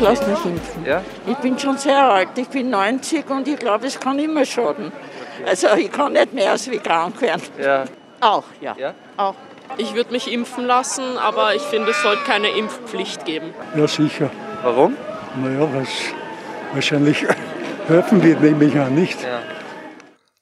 ich lasse mich impfen. Ja? Ich bin schon sehr alt, ich bin 90 und ich glaube, es kann immer schaden. Also ich kann nicht mehr als wie krank werden. Ja. Auch, ja. ja? Auch. Ich würde mich impfen lassen, aber ich finde, es sollte keine Impfpflicht geben. Ja, sicher. Warum? Naja, was wahrscheinlich helfen wird, nämlich auch nicht? Ja.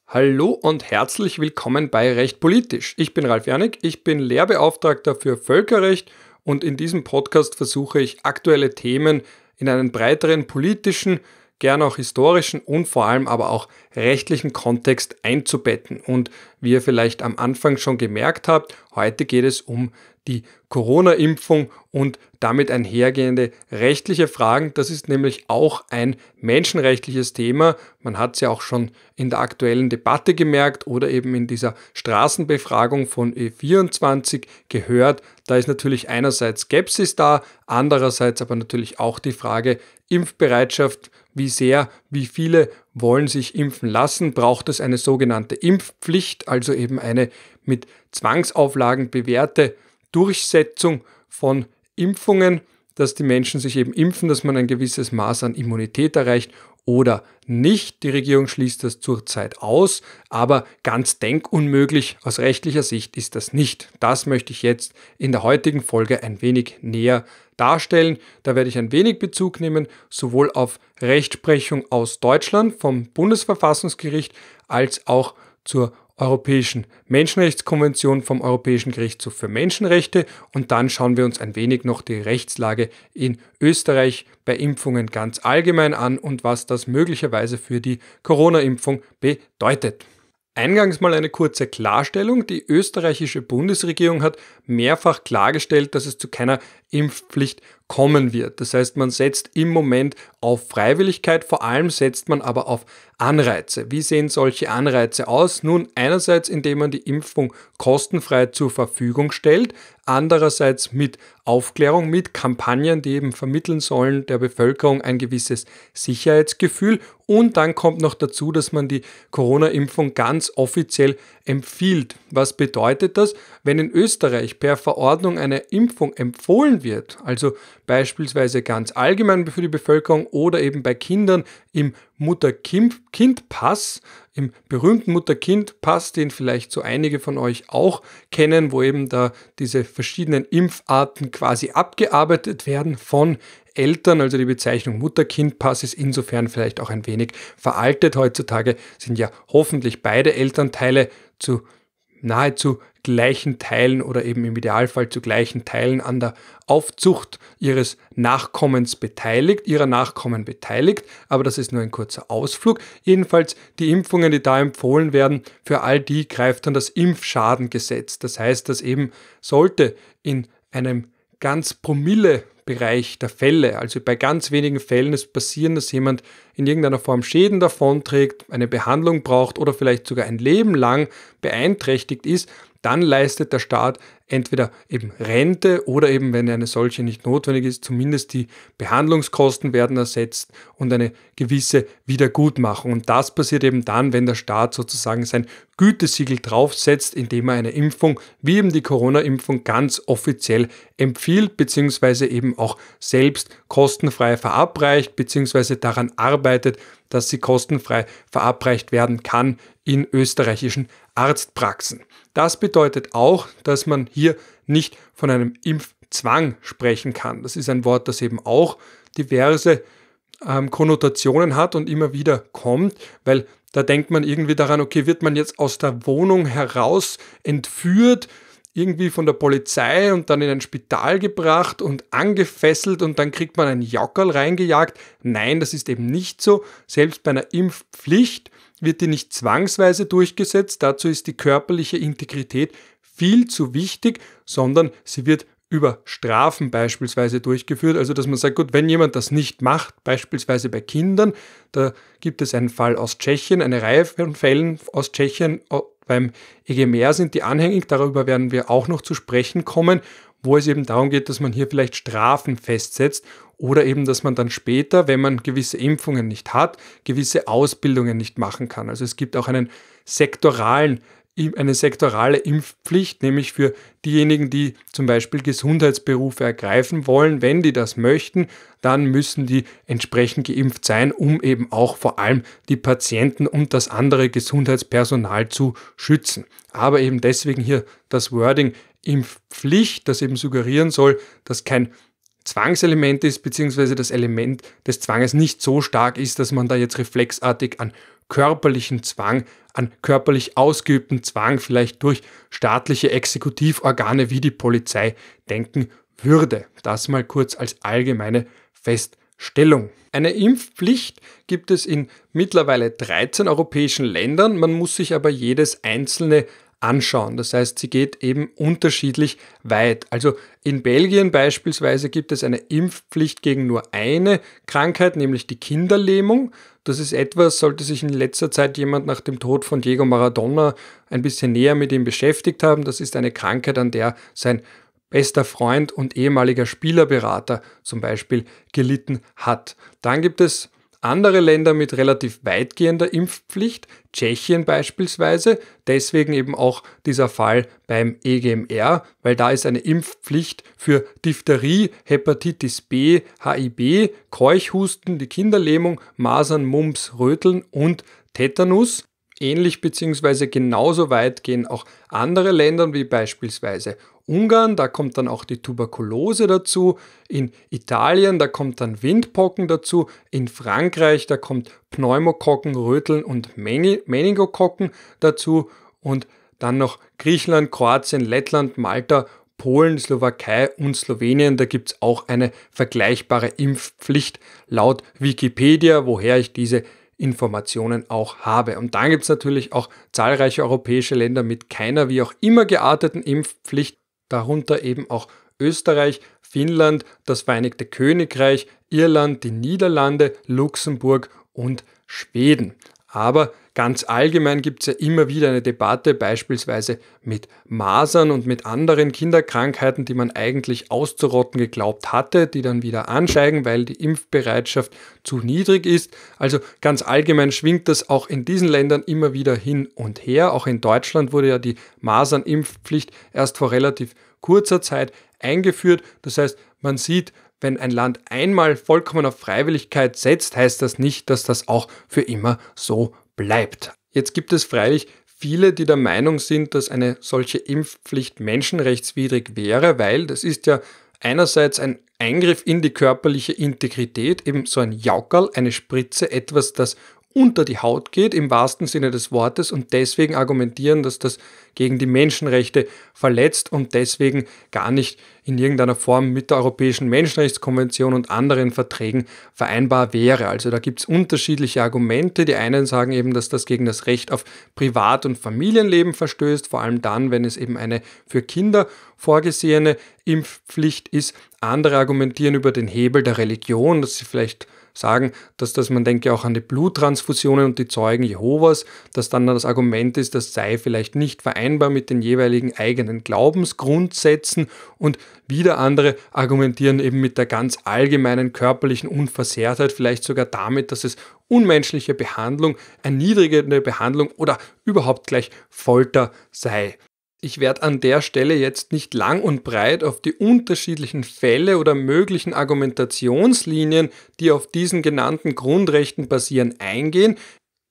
Hallo und herzlich willkommen bei Recht Politisch. Ich bin Ralf Janik, ich bin Lehrbeauftragter für Völkerrecht und in diesem Podcast versuche ich aktuelle Themen in einen breiteren politischen, gern auch historischen und vor allem aber auch rechtlichen Kontext einzubetten. Und wie ihr vielleicht am Anfang schon gemerkt habt, heute geht es um die Corona-Impfung und damit einhergehende rechtliche Fragen. Das ist nämlich auch ein menschenrechtliches Thema. Man hat es ja auch schon in der aktuellen Debatte gemerkt oder eben in dieser Straßenbefragung von E24 gehört. Da ist natürlich einerseits Skepsis da, andererseits aber natürlich auch die Frage Impfbereitschaft. Wie sehr, wie viele wollen sich impfen lassen? Braucht es eine sogenannte Impfpflicht, also eben eine mit Zwangsauflagen bewährte Durchsetzung von Impfungen, dass die Menschen sich eben impfen, dass man ein gewisses Maß an Immunität erreicht oder nicht. Die Regierung schließt das zurzeit aus, aber ganz denkunmöglich aus rechtlicher Sicht ist das nicht. Das möchte ich jetzt in der heutigen Folge ein wenig näher darstellen. Da werde ich ein wenig Bezug nehmen, sowohl auf Rechtsprechung aus Deutschland vom Bundesverfassungsgericht als auch zur Europäischen Menschenrechtskonvention vom Europäischen Gerichtshof für Menschenrechte und dann schauen wir uns ein wenig noch die Rechtslage in Österreich bei Impfungen ganz allgemein an und was das möglicherweise für die Corona-Impfung bedeutet. Eingangs mal eine kurze Klarstellung. Die österreichische Bundesregierung hat mehrfach klargestellt, dass es zu keiner Impfpflicht kommen wird. Das heißt, man setzt im Moment auf Freiwilligkeit, vor allem setzt man aber auf Anreize. Wie sehen solche Anreize aus? Nun, einerseits, indem man die Impfung kostenfrei zur Verfügung stellt, andererseits mit Aufklärung, mit Kampagnen, die eben vermitteln sollen der Bevölkerung ein gewisses Sicherheitsgefühl. Und dann kommt noch dazu, dass man die Corona-Impfung ganz offiziell empfiehlt. Was bedeutet das? Wenn in Österreich per Verordnung eine Impfung empfohlen wird, also beispielsweise ganz allgemein für die Bevölkerung oder eben bei Kindern im Mutter-Kind-Pass, im berühmten Mutter-Kind-Pass, den vielleicht so einige von euch auch kennen, wo eben da diese verschiedenen Impfarten quasi abgearbeitet werden von Eltern, also die Bezeichnung Mutter-Kind-Pass ist insofern vielleicht auch ein wenig veraltet. Heutzutage sind ja hoffentlich beide Elternteile zu nahezu gleichen Teilen oder eben im Idealfall zu gleichen Teilen an der Aufzucht ihres Nachkommens beteiligt, ihrer Nachkommen beteiligt. Aber das ist nur ein kurzer Ausflug. Jedenfalls die Impfungen, die da empfohlen werden, für all die greift dann das Impfschadengesetz. Das heißt, dass eben sollte in einem ganz Promille Bereich der Fälle. Also bei ganz wenigen Fällen ist passieren, dass jemand in irgendeiner Form Schäden davonträgt, eine Behandlung braucht oder vielleicht sogar ein Leben lang beeinträchtigt ist dann leistet der Staat entweder eben Rente oder eben, wenn eine solche nicht notwendig ist, zumindest die Behandlungskosten werden ersetzt und eine gewisse Wiedergutmachung. Und das passiert eben dann, wenn der Staat sozusagen sein Gütesiegel draufsetzt, indem er eine Impfung, wie eben die Corona-Impfung, ganz offiziell empfiehlt, beziehungsweise eben auch selbst kostenfrei verabreicht, beziehungsweise daran arbeitet, dass sie kostenfrei verabreicht werden kann in österreichischen Arztpraxen. Das bedeutet auch, dass man hier nicht von einem Impfzwang sprechen kann. Das ist ein Wort, das eben auch diverse ähm, Konnotationen hat und immer wieder kommt, weil da denkt man irgendwie daran, okay, wird man jetzt aus der Wohnung heraus entführt, irgendwie von der Polizei und dann in ein Spital gebracht und angefesselt und dann kriegt man ein Jockerl reingejagt. Nein, das ist eben nicht so. Selbst bei einer Impfpflicht wird die nicht zwangsweise durchgesetzt, dazu ist die körperliche Integrität viel zu wichtig, sondern sie wird über Strafen beispielsweise durchgeführt. Also dass man sagt, gut, wenn jemand das nicht macht, beispielsweise bei Kindern, da gibt es einen Fall aus Tschechien, eine Reihe von Fällen aus Tschechien beim EGMR sind die anhängig, darüber werden wir auch noch zu sprechen kommen, wo es eben darum geht, dass man hier vielleicht Strafen festsetzt oder eben, dass man dann später, wenn man gewisse Impfungen nicht hat, gewisse Ausbildungen nicht machen kann. Also es gibt auch einen sektoralen eine sektorale Impfpflicht, nämlich für diejenigen, die zum Beispiel Gesundheitsberufe ergreifen wollen. Wenn die das möchten, dann müssen die entsprechend geimpft sein, um eben auch vor allem die Patienten und das andere Gesundheitspersonal zu schützen. Aber eben deswegen hier das Wording Impfpflicht, das eben suggerieren soll, dass kein Zwangselement ist, beziehungsweise das Element des Zwanges nicht so stark ist, dass man da jetzt reflexartig an körperlichen Zwang, an körperlich ausgeübten Zwang vielleicht durch staatliche Exekutivorgane wie die Polizei denken würde. Das mal kurz als allgemeine Feststellung. Eine Impfpflicht gibt es in mittlerweile 13 europäischen Ländern. Man muss sich aber jedes einzelne anschauen. Das heißt, sie geht eben unterschiedlich weit. Also in Belgien beispielsweise gibt es eine Impfpflicht gegen nur eine Krankheit, nämlich die Kinderlähmung. Das ist etwas, sollte sich in letzter Zeit jemand nach dem Tod von Diego Maradona ein bisschen näher mit ihm beschäftigt haben. Das ist eine Krankheit, an der sein bester Freund und ehemaliger Spielerberater zum Beispiel gelitten hat. Dann gibt es andere Länder mit relativ weitgehender Impfpflicht, Tschechien beispielsweise, deswegen eben auch dieser Fall beim EGMR, weil da ist eine Impfpflicht für Diphtherie, Hepatitis B, HIB, Keuchhusten, die Kinderlähmung, Masern, Mumps, Röteln und Tetanus. Ähnlich bzw. genauso weit gehen auch andere Länder wie beispielsweise Ungarn, da kommt dann auch die Tuberkulose dazu, in Italien, da kommt dann Windpocken dazu, in Frankreich, da kommt Pneumokokken, Röteln und Meningokokken dazu und dann noch Griechenland, Kroatien, Lettland, Malta, Polen, Slowakei und Slowenien, da gibt es auch eine vergleichbare Impfpflicht laut Wikipedia, woher ich diese Informationen auch habe. Und dann gibt es natürlich auch zahlreiche europäische Länder mit keiner wie auch immer gearteten Impfpflicht, darunter eben auch Österreich, Finnland, das Vereinigte Königreich, Irland, die Niederlande, Luxemburg und Schweden. Aber Ganz allgemein gibt es ja immer wieder eine Debatte, beispielsweise mit Masern und mit anderen Kinderkrankheiten, die man eigentlich auszurotten geglaubt hatte, die dann wieder ansteigen, weil die Impfbereitschaft zu niedrig ist. Also ganz allgemein schwingt das auch in diesen Ländern immer wieder hin und her. Auch in Deutschland wurde ja die Masernimpfpflicht erst vor relativ kurzer Zeit eingeführt. Das heißt, man sieht, wenn ein Land einmal vollkommen auf Freiwilligkeit setzt, heißt das nicht, dass das auch für immer so bleibt. Jetzt gibt es freilich viele, die der Meinung sind, dass eine solche Impfpflicht menschenrechtswidrig wäre, weil das ist ja einerseits ein Eingriff in die körperliche Integrität, eben so ein Jaukerl, eine Spritze, etwas, das unter die Haut geht, im wahrsten Sinne des Wortes, und deswegen argumentieren, dass das gegen die Menschenrechte verletzt und deswegen gar nicht in irgendeiner Form mit der Europäischen Menschenrechtskonvention und anderen Verträgen vereinbar wäre. Also da gibt es unterschiedliche Argumente. Die einen sagen eben, dass das gegen das Recht auf Privat- und Familienleben verstößt, vor allem dann, wenn es eben eine für Kinder vorgesehene Impfpflicht ist. Andere argumentieren über den Hebel der Religion, dass sie vielleicht sagen, dass das, man denke auch an die Bluttransfusionen und die Zeugen Jehovas, dass dann das Argument ist, das sei vielleicht nicht vereinbar mit den jeweiligen eigenen Glaubensgrundsätzen und wieder andere argumentieren eben mit der ganz allgemeinen körperlichen Unversehrtheit, vielleicht sogar damit, dass es unmenschliche Behandlung, erniedrigende Behandlung oder überhaupt gleich Folter sei. Ich werde an der Stelle jetzt nicht lang und breit auf die unterschiedlichen Fälle oder möglichen Argumentationslinien, die auf diesen genannten Grundrechten basieren, eingehen.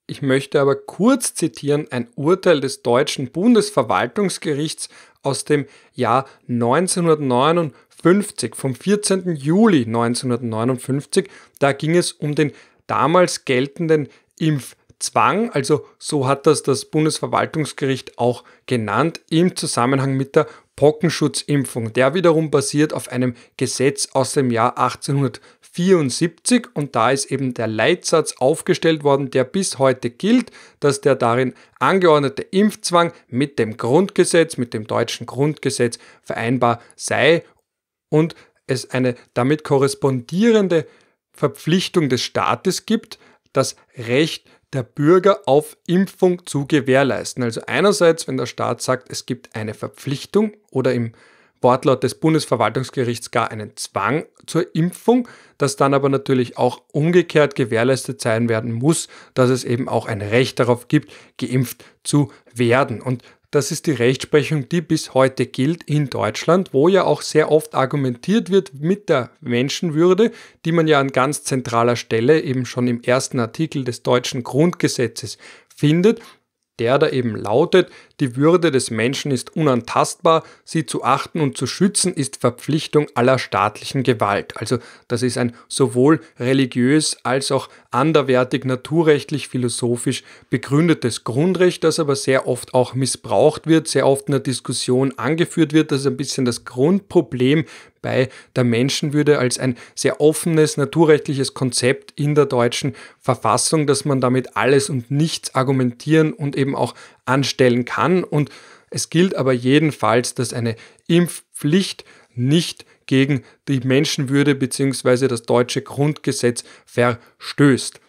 Ich möchte aber kurz zitieren ein Urteil des deutschen Bundesverwaltungsgerichts aus dem Jahr 1959 vom 14. Juli 1959. Da ging es um den damals geltenden Impf Zwang, also so hat das das Bundesverwaltungsgericht auch genannt, im Zusammenhang mit der Pockenschutzimpfung. Der wiederum basiert auf einem Gesetz aus dem Jahr 1874 und da ist eben der Leitsatz aufgestellt worden, der bis heute gilt, dass der darin angeordnete Impfzwang mit dem Grundgesetz, mit dem deutschen Grundgesetz vereinbar sei und es eine damit korrespondierende Verpflichtung des Staates gibt, das Recht der Bürger auf Impfung zu gewährleisten. Also einerseits, wenn der Staat sagt, es gibt eine Verpflichtung oder im Wortlaut des Bundesverwaltungsgerichts gar einen Zwang zur Impfung, dass dann aber natürlich auch umgekehrt gewährleistet sein werden muss, dass es eben auch ein Recht darauf gibt, geimpft zu werden. Und das ist die Rechtsprechung, die bis heute gilt in Deutschland, wo ja auch sehr oft argumentiert wird mit der Menschenwürde, die man ja an ganz zentraler Stelle eben schon im ersten Artikel des deutschen Grundgesetzes findet, der da eben lautet, die Würde des Menschen ist unantastbar, sie zu achten und zu schützen ist Verpflichtung aller staatlichen Gewalt. Also das ist ein sowohl religiös als auch anderwertig naturrechtlich philosophisch begründetes Grundrecht, das aber sehr oft auch missbraucht wird, sehr oft in der Diskussion angeführt wird. Das ist ein bisschen das Grundproblem bei der Menschenwürde als ein sehr offenes naturrechtliches Konzept in der deutschen Verfassung, dass man damit alles und nichts argumentieren und eben auch anstellen kann. Und es gilt aber jedenfalls, dass eine Impfpflicht nicht gegen die Menschenwürde bzw. das deutsche Grundgesetz verstößt.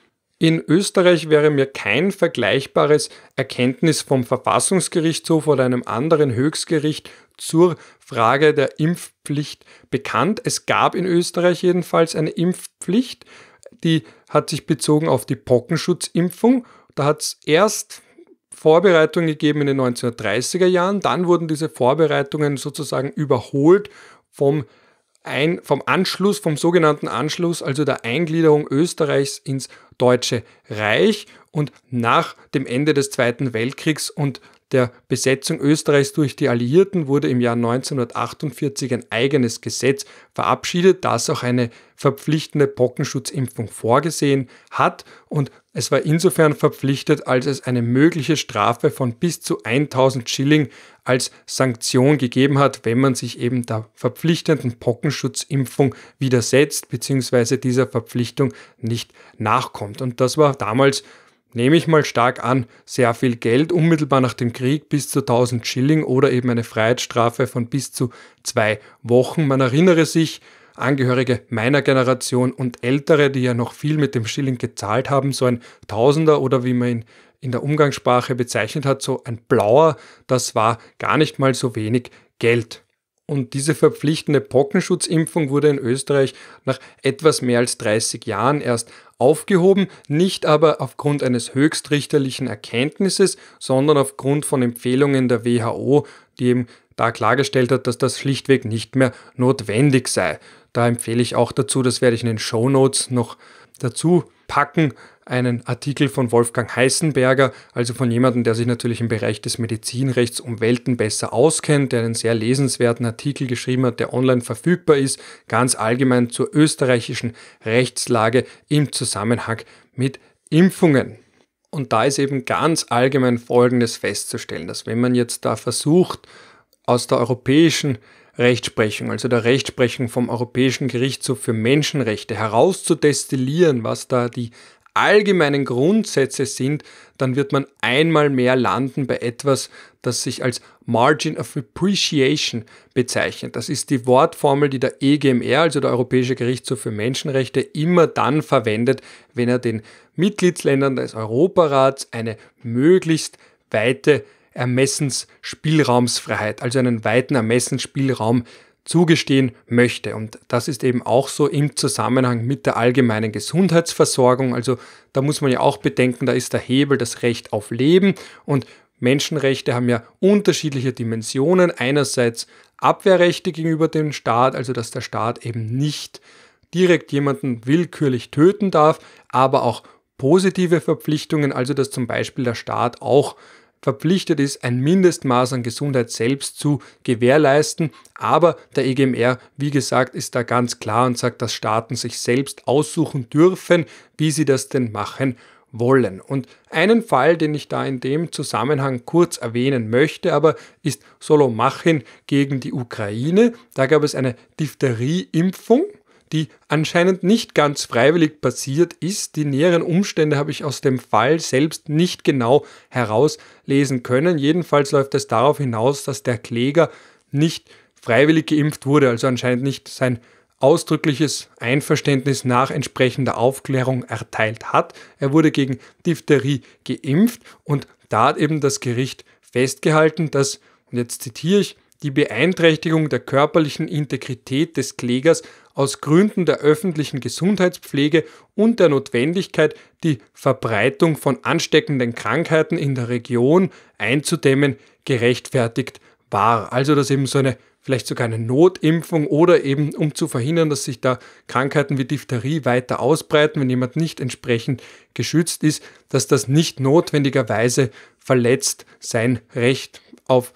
In Österreich wäre mir kein vergleichbares Erkenntnis vom Verfassungsgerichtshof oder einem anderen Höchstgericht zur Frage der Impfpflicht bekannt. Es gab in Österreich jedenfalls eine Impfpflicht, die hat sich bezogen auf die Pockenschutzimpfung. Da hat es erst Vorbereitungen gegeben in den 1930er Jahren. Dann wurden diese Vorbereitungen sozusagen überholt vom, Ein vom Anschluss, vom sogenannten Anschluss, also der Eingliederung Österreichs ins Deutsche Reich. Und nach dem Ende des Zweiten Weltkriegs und der Besetzung Österreichs durch die Alliierten wurde im Jahr 1948 ein eigenes Gesetz verabschiedet, das auch eine verpflichtende Pockenschutzimpfung vorgesehen hat und es war insofern verpflichtet, als es eine mögliche Strafe von bis zu 1000 Schilling als Sanktion gegeben hat, wenn man sich eben der verpflichtenden Pockenschutzimpfung widersetzt bzw. dieser Verpflichtung nicht nachkommt. Und das war damals nehme ich mal stark an, sehr viel Geld, unmittelbar nach dem Krieg bis zu 1000 Schilling oder eben eine Freiheitsstrafe von bis zu zwei Wochen. Man erinnere sich, Angehörige meiner Generation und Ältere, die ja noch viel mit dem Schilling gezahlt haben, so ein Tausender oder wie man ihn in der Umgangssprache bezeichnet hat, so ein Blauer, das war gar nicht mal so wenig Geld. Und diese verpflichtende Pockenschutzimpfung wurde in Österreich nach etwas mehr als 30 Jahren erst aufgehoben, nicht aber aufgrund eines höchstrichterlichen Erkenntnisses, sondern aufgrund von Empfehlungen der WHO, die eben da klargestellt hat, dass das schlichtweg nicht mehr notwendig sei. Da empfehle ich auch dazu, das werde ich in den Show Notes noch dazu packen, einen Artikel von Wolfgang Heißenberger, also von jemandem, der sich natürlich im Bereich des Medizinrechts um Welten besser auskennt, der einen sehr lesenswerten Artikel geschrieben hat, der online verfügbar ist, ganz allgemein zur österreichischen Rechtslage im Zusammenhang mit Impfungen. Und da ist eben ganz allgemein Folgendes festzustellen, dass wenn man jetzt da versucht, aus der europäischen Rechtsprechung, also der Rechtsprechung vom Europäischen Gerichtshof für Menschenrechte herauszudestillieren, was da die allgemeinen Grundsätze sind, dann wird man einmal mehr landen bei etwas, das sich als Margin of Appreciation bezeichnet. Das ist die Wortformel, die der EGMR, also der Europäische Gerichtshof für Menschenrechte, immer dann verwendet, wenn er den Mitgliedsländern des Europarats eine möglichst weite Ermessensspielraumsfreiheit, also einen weiten Ermessensspielraum zugestehen möchte. Und das ist eben auch so im Zusammenhang mit der allgemeinen Gesundheitsversorgung. Also da muss man ja auch bedenken, da ist der Hebel das Recht auf Leben und Menschenrechte haben ja unterschiedliche Dimensionen. Einerseits Abwehrrechte gegenüber dem Staat, also dass der Staat eben nicht direkt jemanden willkürlich töten darf, aber auch positive Verpflichtungen, also dass zum Beispiel der Staat auch verpflichtet ist, ein Mindestmaß an Gesundheit selbst zu gewährleisten. Aber der EGMR, wie gesagt, ist da ganz klar und sagt, dass Staaten sich selbst aussuchen dürfen, wie sie das denn machen wollen. Und einen Fall, den ich da in dem Zusammenhang kurz erwähnen möchte, aber ist Solomachin gegen die Ukraine. Da gab es eine Diphtherieimpfung die anscheinend nicht ganz freiwillig passiert ist. Die näheren Umstände habe ich aus dem Fall selbst nicht genau herauslesen können. Jedenfalls läuft es darauf hinaus, dass der Kläger nicht freiwillig geimpft wurde, also anscheinend nicht sein ausdrückliches Einverständnis nach entsprechender Aufklärung erteilt hat. Er wurde gegen Diphtherie geimpft und da hat eben das Gericht festgehalten, dass, und jetzt zitiere ich, die Beeinträchtigung der körperlichen Integrität des Klägers aus Gründen der öffentlichen Gesundheitspflege und der Notwendigkeit, die Verbreitung von ansteckenden Krankheiten in der Region einzudämmen, gerechtfertigt war. Also dass eben so eine vielleicht sogar eine Notimpfung oder eben um zu verhindern, dass sich da Krankheiten wie Diphtherie weiter ausbreiten, wenn jemand nicht entsprechend geschützt ist, dass das nicht notwendigerweise verletzt sein Recht auf,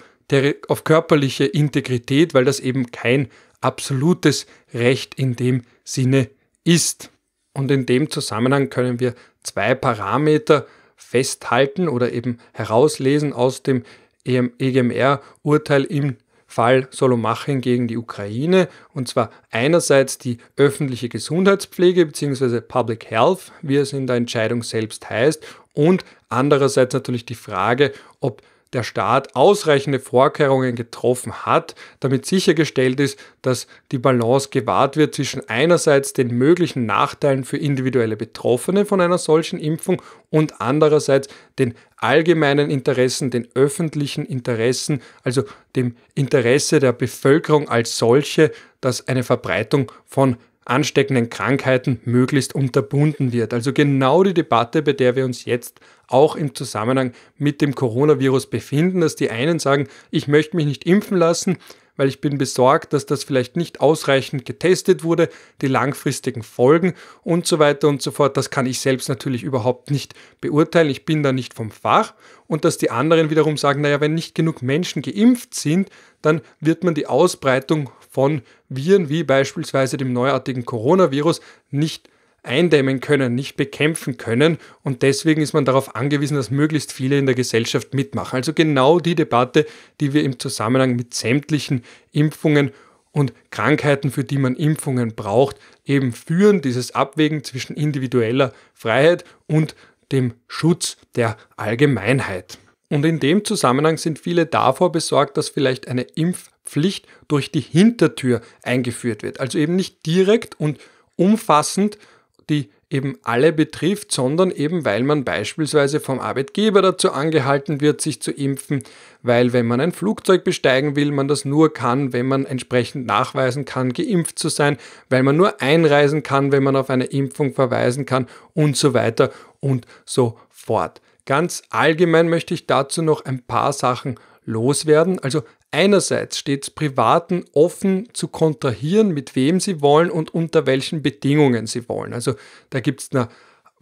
auf körperliche Integrität, weil das eben kein absolutes Recht in dem Sinne ist. Und in dem Zusammenhang können wir zwei Parameter festhalten oder eben herauslesen aus dem EGMR-Urteil e im Fall Solomachin gegen die Ukraine, und zwar einerseits die öffentliche Gesundheitspflege bzw. Public Health, wie es in der Entscheidung selbst heißt, und andererseits natürlich die Frage, ob der Staat ausreichende Vorkehrungen getroffen hat, damit sichergestellt ist, dass die Balance gewahrt wird zwischen einerseits den möglichen Nachteilen für individuelle Betroffene von einer solchen Impfung und andererseits den allgemeinen Interessen, den öffentlichen Interessen, also dem Interesse der Bevölkerung als solche, dass eine Verbreitung von ansteckenden Krankheiten möglichst unterbunden wird. Also genau die Debatte, bei der wir uns jetzt auch im Zusammenhang mit dem Coronavirus befinden, dass die einen sagen, ich möchte mich nicht impfen lassen, weil ich bin besorgt, dass das vielleicht nicht ausreichend getestet wurde, die langfristigen Folgen und so weiter und so fort. Das kann ich selbst natürlich überhaupt nicht beurteilen. Ich bin da nicht vom Fach. Und dass die anderen wiederum sagen, naja, wenn nicht genug Menschen geimpft sind, dann wird man die Ausbreitung von Viren wie beispielsweise dem neuartigen Coronavirus nicht eindämmen können, nicht bekämpfen können. Und deswegen ist man darauf angewiesen, dass möglichst viele in der Gesellschaft mitmachen. Also genau die Debatte, die wir im Zusammenhang mit sämtlichen Impfungen und Krankheiten, für die man Impfungen braucht, eben führen, dieses Abwägen zwischen individueller Freiheit und dem Schutz der Allgemeinheit. Und in dem Zusammenhang sind viele davor besorgt, dass vielleicht eine Impfpflicht durch die Hintertür eingeführt wird. Also eben nicht direkt und umfassend, die eben alle betrifft, sondern eben weil man beispielsweise vom Arbeitgeber dazu angehalten wird, sich zu impfen, weil wenn man ein Flugzeug besteigen will, man das nur kann, wenn man entsprechend nachweisen kann, geimpft zu sein, weil man nur einreisen kann, wenn man auf eine Impfung verweisen kann und so weiter und so fort. Ganz allgemein möchte ich dazu noch ein paar Sachen loswerden. Also Einerseits steht Privaten offen zu kontrahieren, mit wem sie wollen und unter welchen Bedingungen sie wollen. Also da gibt es eine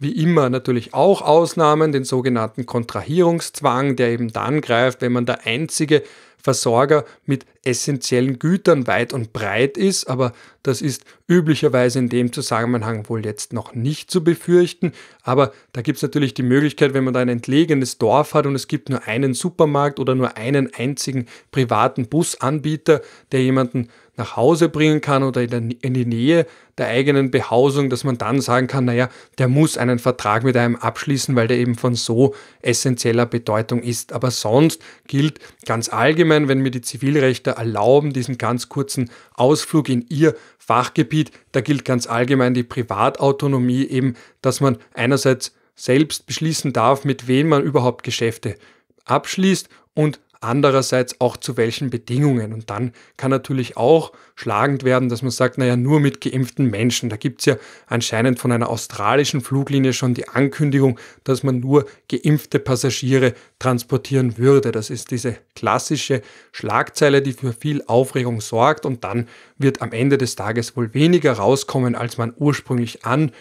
wie immer natürlich auch Ausnahmen, den sogenannten Kontrahierungszwang, der eben dann greift, wenn man der einzige Versorger mit essentiellen Gütern weit und breit ist, aber das ist üblicherweise in dem Zusammenhang wohl jetzt noch nicht zu befürchten. Aber da gibt es natürlich die Möglichkeit, wenn man da ein entlegenes Dorf hat und es gibt nur einen Supermarkt oder nur einen einzigen privaten Busanbieter, der jemanden nach Hause bringen kann oder in die Nähe der eigenen Behausung, dass man dann sagen kann, naja, der muss einen Vertrag mit einem abschließen, weil der eben von so essentieller Bedeutung ist. Aber sonst gilt ganz allgemein, wenn mir die Zivilrechte erlauben, diesen ganz kurzen Ausflug in ihr Fachgebiet, da gilt ganz allgemein die Privatautonomie eben, dass man einerseits selbst beschließen darf, mit wem man überhaupt Geschäfte abschließt und andererseits auch zu welchen Bedingungen. Und dann kann natürlich auch schlagend werden, dass man sagt, naja, nur mit geimpften Menschen. Da gibt es ja anscheinend von einer australischen Fluglinie schon die Ankündigung, dass man nur geimpfte Passagiere transportieren würde. Das ist diese klassische Schlagzeile, die für viel Aufregung sorgt und dann wird am Ende des Tages wohl weniger rauskommen, als man ursprünglich an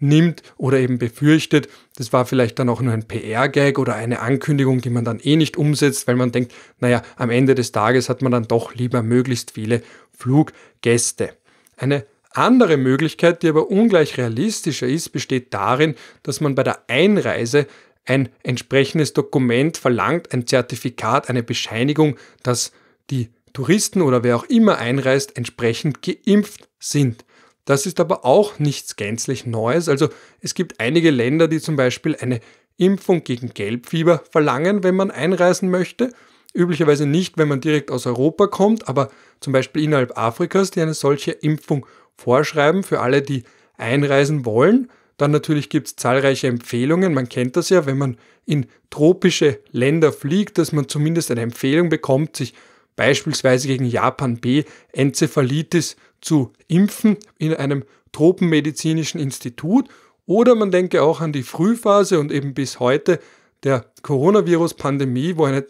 nimmt oder eben befürchtet. Das war vielleicht dann auch nur ein PR-Gag oder eine Ankündigung, die man dann eh nicht umsetzt, weil man denkt, naja, am Ende des Tages hat man dann doch lieber möglichst viele Fluggäste. Eine andere Möglichkeit, die aber ungleich realistischer ist, besteht darin, dass man bei der Einreise ein entsprechendes Dokument verlangt, ein Zertifikat, eine Bescheinigung, dass die Touristen oder wer auch immer einreist, entsprechend geimpft sind. Das ist aber auch nichts gänzlich Neues. Also es gibt einige Länder, die zum Beispiel eine Impfung gegen Gelbfieber verlangen, wenn man einreisen möchte. Üblicherweise nicht, wenn man direkt aus Europa kommt, aber zum Beispiel innerhalb Afrikas, die eine solche Impfung vorschreiben für alle, die einreisen wollen. Dann natürlich gibt es zahlreiche Empfehlungen. Man kennt das ja, wenn man in tropische Länder fliegt, dass man zumindest eine Empfehlung bekommt, sich beispielsweise gegen Japan B Enzephalitis zu zu impfen in einem tropenmedizinischen Institut oder man denke auch an die Frühphase und eben bis heute der Coronavirus-Pandemie, wo eine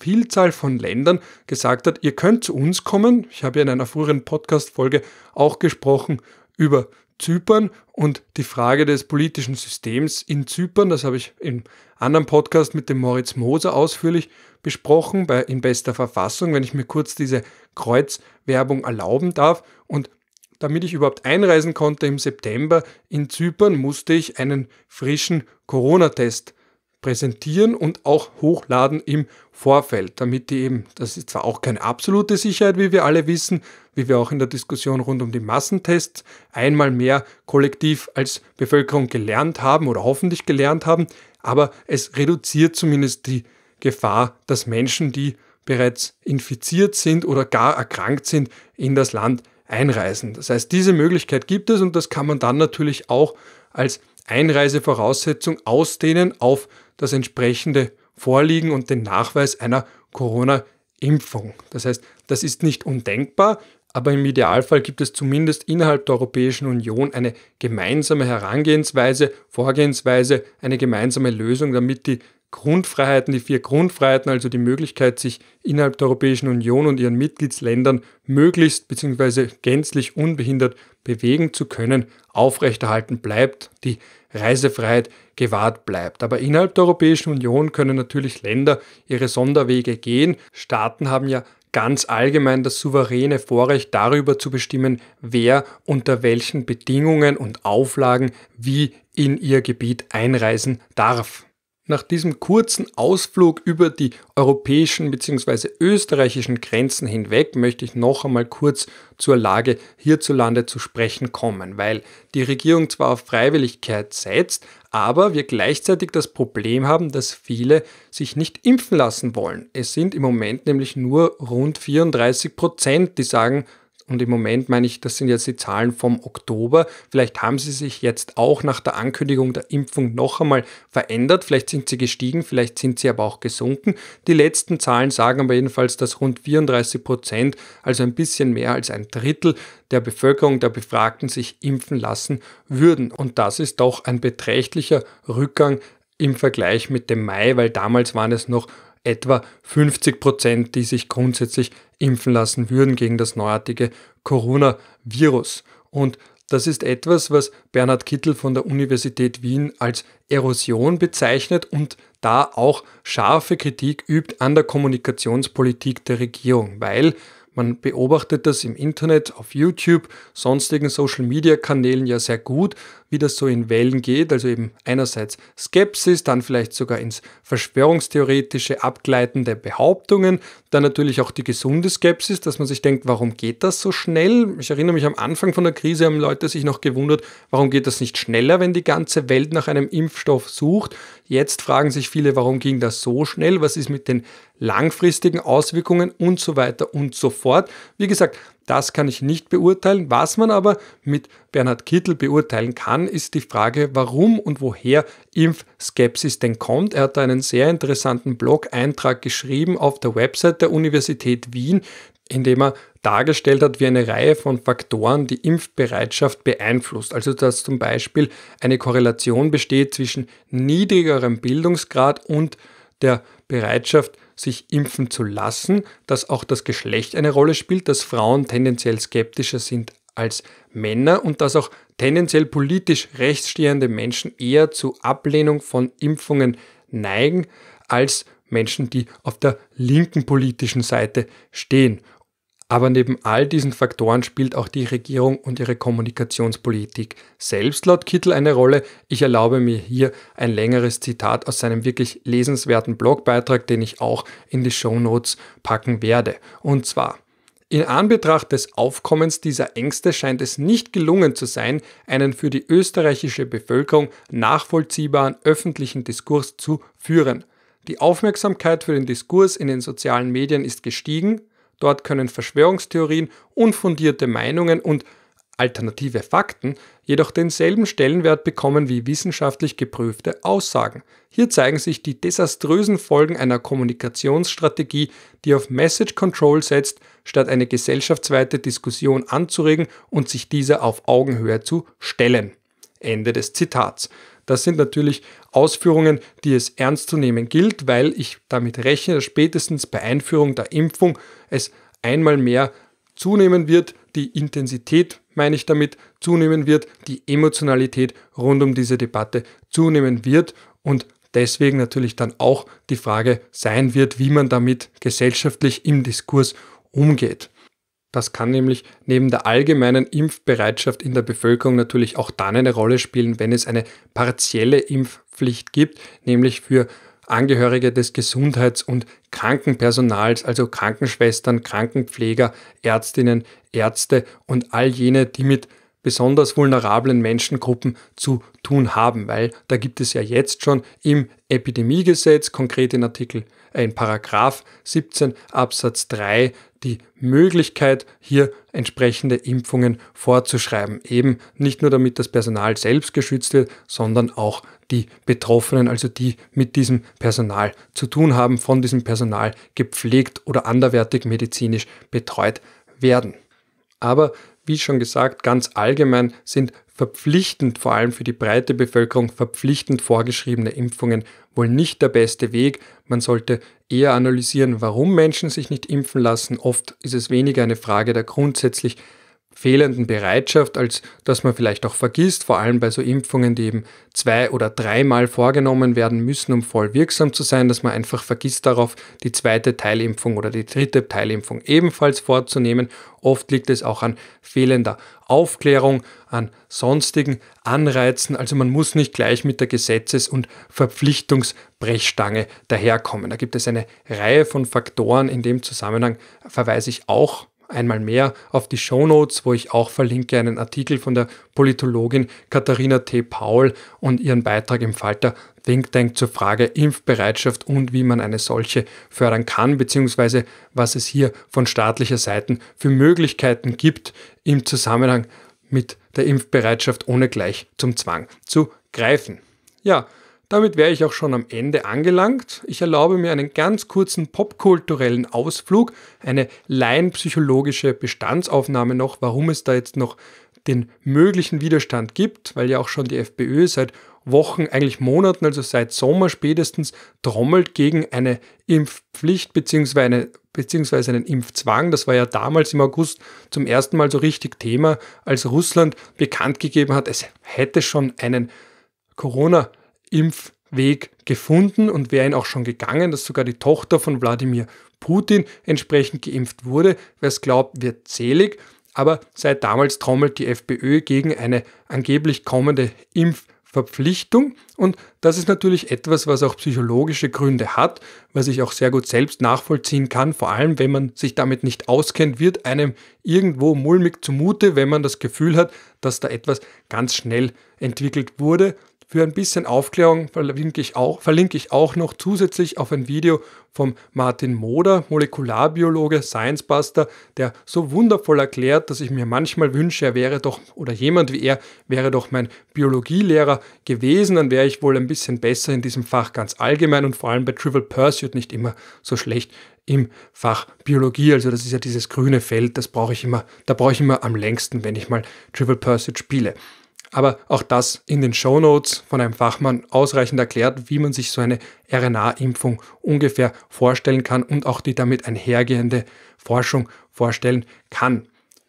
Vielzahl von Ländern gesagt hat, ihr könnt zu uns kommen. Ich habe ja in einer früheren Podcast-Folge auch gesprochen über Zypern und die Frage des politischen Systems in Zypern. Das habe ich im anderen Podcast mit dem Moritz Moser ausführlich besprochen, bei In bester Verfassung, wenn ich mir kurz diese Kreuzwerbung erlauben darf. Und damit ich überhaupt einreisen konnte im September in Zypern, musste ich einen frischen Corona-Test präsentieren und auch hochladen im Vorfeld, damit die eben, das ist zwar auch keine absolute Sicherheit, wie wir alle wissen, wie wir auch in der Diskussion rund um die Massentests einmal mehr kollektiv als Bevölkerung gelernt haben oder hoffentlich gelernt haben, aber es reduziert zumindest die Gefahr, dass Menschen, die bereits infiziert sind oder gar erkrankt sind, in das Land einreisen. Das heißt, diese Möglichkeit gibt es und das kann man dann natürlich auch als Einreisevoraussetzung ausdehnen auf das entsprechende Vorliegen und den Nachweis einer Corona-Impfung. Das heißt, das ist nicht undenkbar, aber im Idealfall gibt es zumindest innerhalb der Europäischen Union eine gemeinsame Herangehensweise, Vorgehensweise, eine gemeinsame Lösung, damit die Grundfreiheiten, die vier Grundfreiheiten, also die Möglichkeit, sich innerhalb der Europäischen Union und ihren Mitgliedsländern möglichst bzw. gänzlich unbehindert bewegen zu können, aufrechterhalten bleibt. Die Reisefreiheit gewahrt bleibt. Aber innerhalb der Europäischen Union können natürlich Länder ihre Sonderwege gehen. Staaten haben ja ganz allgemein das souveräne Vorrecht darüber zu bestimmen, wer unter welchen Bedingungen und Auflagen wie in ihr Gebiet einreisen darf. Nach diesem kurzen Ausflug über die europäischen bzw. österreichischen Grenzen hinweg möchte ich noch einmal kurz zur Lage hierzulande zu sprechen kommen, weil die Regierung zwar auf Freiwilligkeit setzt, aber wir gleichzeitig das Problem haben, dass viele sich nicht impfen lassen wollen. Es sind im Moment nämlich nur rund 34 Prozent, die sagen, und im Moment meine ich, das sind jetzt die Zahlen vom Oktober. Vielleicht haben sie sich jetzt auch nach der Ankündigung der Impfung noch einmal verändert. Vielleicht sind sie gestiegen, vielleicht sind sie aber auch gesunken. Die letzten Zahlen sagen aber jedenfalls, dass rund 34 Prozent, also ein bisschen mehr als ein Drittel der Bevölkerung der Befragten sich impfen lassen würden. Und das ist doch ein beträchtlicher Rückgang im Vergleich mit dem Mai, weil damals waren es noch etwa 50 Prozent, die sich grundsätzlich impfen lassen würden gegen das neuartige Coronavirus. Und das ist etwas, was Bernhard Kittel von der Universität Wien als Erosion bezeichnet und da auch scharfe Kritik übt an der Kommunikationspolitik der Regierung, weil man beobachtet das im Internet, auf YouTube, sonstigen Social-Media-Kanälen ja sehr gut, wie das so in Wellen geht. Also eben einerseits Skepsis, dann vielleicht sogar ins verschwörungstheoretische Abgleiten der Behauptungen, dann natürlich auch die gesunde Skepsis, dass man sich denkt, warum geht das so schnell? Ich erinnere mich, am Anfang von der Krise haben Leute sich noch gewundert, warum geht das nicht schneller, wenn die ganze Welt nach einem Impfstoff sucht. Jetzt fragen sich viele, warum ging das so schnell? Was ist mit den langfristigen Auswirkungen und so weiter und so fort. Wie gesagt, das kann ich nicht beurteilen. Was man aber mit Bernhard Kittel beurteilen kann, ist die Frage, warum und woher Impfskepsis denn kommt. Er hat da einen sehr interessanten Blog-Eintrag geschrieben auf der Website der Universität Wien, in dem er dargestellt hat, wie eine Reihe von Faktoren die Impfbereitschaft beeinflusst. Also dass zum Beispiel eine Korrelation besteht zwischen niedrigerem Bildungsgrad und der Bereitschaft, sich impfen zu lassen, dass auch das Geschlecht eine Rolle spielt, dass Frauen tendenziell skeptischer sind als Männer und dass auch tendenziell politisch rechtsstehende Menschen eher zu Ablehnung von Impfungen neigen als Menschen, die auf der linken politischen Seite stehen. Aber neben all diesen Faktoren spielt auch die Regierung und ihre Kommunikationspolitik selbst laut Kittel eine Rolle. Ich erlaube mir hier ein längeres Zitat aus seinem wirklich lesenswerten Blogbeitrag, den ich auch in die Shownotes packen werde. Und zwar in Anbetracht des Aufkommens dieser Ängste scheint es nicht gelungen zu sein, einen für die österreichische Bevölkerung nachvollziehbaren öffentlichen Diskurs zu führen. Die Aufmerksamkeit für den Diskurs in den sozialen Medien ist gestiegen, Dort können Verschwörungstheorien, unfundierte Meinungen und alternative Fakten jedoch denselben Stellenwert bekommen wie wissenschaftlich geprüfte Aussagen. Hier zeigen sich die desaströsen Folgen einer Kommunikationsstrategie, die auf Message Control setzt, statt eine gesellschaftsweite Diskussion anzuregen und sich dieser auf Augenhöhe zu stellen. Ende des Zitats. Das sind natürlich Ausführungen, die es ernst zu nehmen gilt, weil ich damit rechne, dass spätestens bei Einführung der Impfung es einmal mehr zunehmen wird, die Intensität, meine ich damit, zunehmen wird, die Emotionalität rund um diese Debatte zunehmen wird und deswegen natürlich dann auch die Frage sein wird, wie man damit gesellschaftlich im Diskurs umgeht. Das kann nämlich neben der allgemeinen Impfbereitschaft in der Bevölkerung natürlich auch dann eine Rolle spielen, wenn es eine partielle Impfpflicht gibt, nämlich für Angehörige des Gesundheits- und Krankenpersonals, also Krankenschwestern, Krankenpfleger, Ärztinnen, Ärzte und all jene, die mit besonders vulnerablen Menschengruppen zu tun haben, weil da gibt es ja jetzt schon im Epidemiegesetz, konkret in Artikel, äh, in Paragraph 17 Absatz 3, die Möglichkeit, hier entsprechende Impfungen vorzuschreiben. Eben nicht nur damit das Personal selbst geschützt wird, sondern auch die Betroffenen, also die mit diesem Personal zu tun haben, von diesem Personal gepflegt oder anderwertig medizinisch betreut werden. Aber wie schon gesagt, ganz allgemein sind verpflichtend, vor allem für die breite Bevölkerung, verpflichtend vorgeschriebene Impfungen wohl nicht der beste Weg. Man sollte eher analysieren, warum Menschen sich nicht impfen lassen. Oft ist es weniger eine Frage der grundsätzlich fehlenden Bereitschaft, als dass man vielleicht auch vergisst, vor allem bei so Impfungen, die eben zwei- oder dreimal vorgenommen werden müssen, um voll wirksam zu sein, dass man einfach vergisst darauf, die zweite Teilimpfung oder die dritte Teilimpfung ebenfalls vorzunehmen. Oft liegt es auch an fehlender Aufklärung, an sonstigen Anreizen. Also man muss nicht gleich mit der Gesetzes- und Verpflichtungsbrechstange daherkommen. Da gibt es eine Reihe von Faktoren. In dem Zusammenhang verweise ich auch einmal mehr auf die Show Notes, wo ich auch verlinke einen Artikel von der Politologin Katharina T. Paul und ihren Beitrag im Falter Think Tank zur Frage Impfbereitschaft und wie man eine solche fördern kann, beziehungsweise was es hier von staatlicher Seite für Möglichkeiten gibt im Zusammenhang mit der Impfbereitschaft ohne gleich zum Zwang zu greifen. Ja, damit wäre ich auch schon am Ende angelangt. Ich erlaube mir einen ganz kurzen popkulturellen Ausflug, eine laienpsychologische Bestandsaufnahme noch, warum es da jetzt noch den möglichen Widerstand gibt, weil ja auch schon die FPÖ seit Wochen, eigentlich Monaten, also seit Sommer spätestens, trommelt gegen eine Impfpflicht bzw. eine, beziehungsweise einen Impfzwang. Das war ja damals im August zum ersten Mal so richtig Thema, als Russland bekannt gegeben hat, es hätte schon einen Corona- Impfweg gefunden und wäre ihn auch schon gegangen, dass sogar die Tochter von Wladimir Putin entsprechend geimpft wurde. Wer es glaubt, wird zählig. Aber seit damals trommelt die FPÖ gegen eine angeblich kommende Impfverpflichtung. Und das ist natürlich etwas, was auch psychologische Gründe hat, was ich auch sehr gut selbst nachvollziehen kann. Vor allem, wenn man sich damit nicht auskennt, wird einem irgendwo mulmig zumute, wenn man das Gefühl hat, dass da etwas ganz schnell entwickelt wurde für ein bisschen Aufklärung verlinke ich, auch, verlinke ich auch noch zusätzlich auf ein Video vom Martin Moder, Molekularbiologe, Sciencebuster, der so wundervoll erklärt, dass ich mir manchmal wünsche, er wäre doch oder jemand wie er wäre doch mein Biologielehrer gewesen, dann wäre ich wohl ein bisschen besser in diesem Fach ganz allgemein und vor allem bei Trivial Pursuit nicht immer so schlecht im Fach Biologie. Also das ist ja dieses grüne Feld, das brauche ich immer, da brauche ich immer am längsten, wenn ich mal Trivial Pursuit spiele. Aber auch das in den Show Notes von einem Fachmann ausreichend erklärt, wie man sich so eine RNA-Impfung ungefähr vorstellen kann und auch die damit einhergehende Forschung vorstellen kann.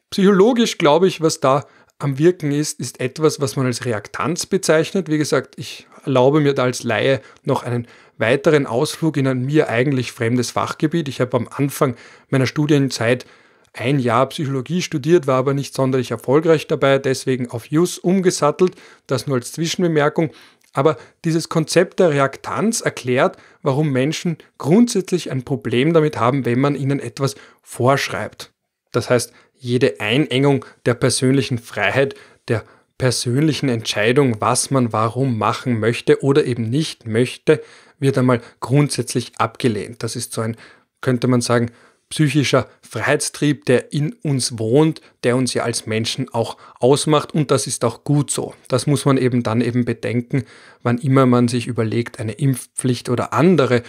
Psychologisch glaube ich, was da am Wirken ist, ist etwas, was man als Reaktanz bezeichnet. Wie gesagt, ich erlaube mir da als Laie noch einen weiteren Ausflug in ein mir eigentlich fremdes Fachgebiet. Ich habe am Anfang meiner Studienzeit ein Jahr Psychologie studiert, war aber nicht sonderlich erfolgreich dabei, deswegen auf Jus umgesattelt, das nur als Zwischenbemerkung. Aber dieses Konzept der Reaktanz erklärt, warum Menschen grundsätzlich ein Problem damit haben, wenn man ihnen etwas vorschreibt. Das heißt, jede Einengung der persönlichen Freiheit, der persönlichen Entscheidung, was man warum machen möchte oder eben nicht möchte, wird einmal grundsätzlich abgelehnt. Das ist so ein, könnte man sagen, psychischer Freiheitstrieb, der in uns wohnt, der uns ja als Menschen auch ausmacht und das ist auch gut so. Das muss man eben dann eben bedenken, wann immer man sich überlegt, eine Impfpflicht oder andere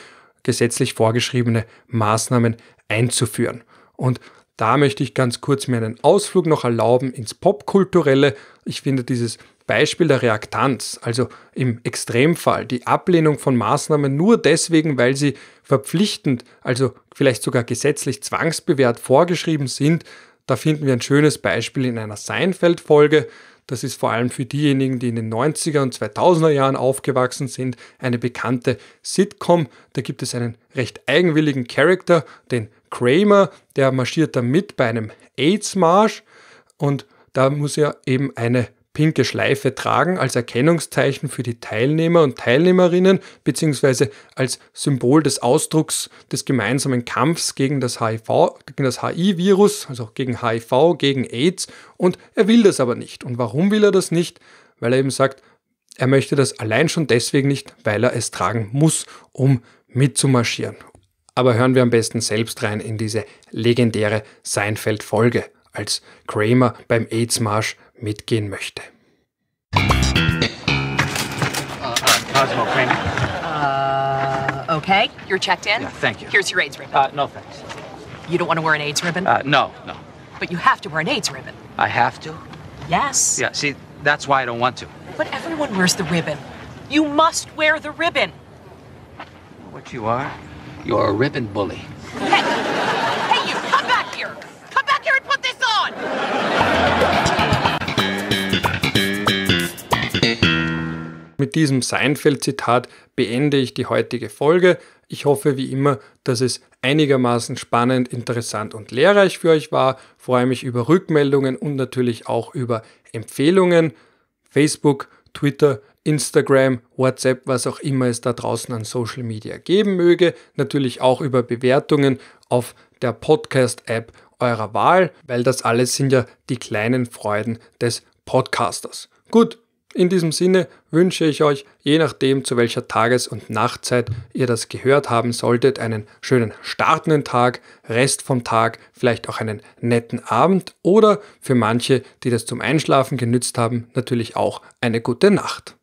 gesetzlich vorgeschriebene Maßnahmen einzuführen. Und da möchte ich ganz kurz mir einen Ausflug noch erlauben ins Popkulturelle. Ich finde dieses Beispiel der Reaktanz, also im Extremfall die Ablehnung von Maßnahmen nur deswegen, weil sie verpflichtend, also vielleicht sogar gesetzlich zwangsbewährt vorgeschrieben sind. Da finden wir ein schönes Beispiel in einer Seinfeld-Folge. Das ist vor allem für diejenigen, die in den 90er und 2000er Jahren aufgewachsen sind, eine bekannte Sitcom. Da gibt es einen recht eigenwilligen Charakter, den Kramer, der marschiert da mit bei einem AIDS-Marsch und da muss er eben eine pinke Schleife tragen als Erkennungszeichen für die Teilnehmer und Teilnehmerinnen beziehungsweise als Symbol des Ausdrucks des gemeinsamen Kampfs gegen das HIV, gegen das HIV virus also gegen HIV, gegen AIDS und er will das aber nicht. Und warum will er das nicht? Weil er eben sagt, er möchte das allein schon deswegen nicht, weil er es tragen muss, um mitzumarschieren. Aber hören wir am besten selbst rein in diese legendäre Seinfeld-Folge, als Kramer beim AIDS-Marsch mitgehen möchte. Cosmo uh, uh, uh, okay, you're checked in. Yeah, thank you. Here's your AIDS ribbon. Uh, no, thanks. You don't want to wear an AIDS ribbon? Uh, no, no. But you have to wear an AIDS ribbon. I have to? Yes. Yeah, see, that's why I don't want to. But everyone wears the ribbon. You must wear the ribbon. What you are? You're a ribbon bully. diesem Seinfeld-Zitat beende ich die heutige Folge. Ich hoffe wie immer, dass es einigermaßen spannend, interessant und lehrreich für euch war. freue mich über Rückmeldungen und natürlich auch über Empfehlungen. Facebook, Twitter, Instagram, WhatsApp, was auch immer es da draußen an Social Media geben möge. Natürlich auch über Bewertungen auf der Podcast-App eurer Wahl, weil das alles sind ja die kleinen Freuden des Podcasters. Gut, in diesem Sinne wünsche ich euch, je nachdem zu welcher Tages- und Nachtzeit ihr das gehört haben solltet, einen schönen startenden Tag, Rest vom Tag, vielleicht auch einen netten Abend oder für manche, die das zum Einschlafen genützt haben, natürlich auch eine gute Nacht.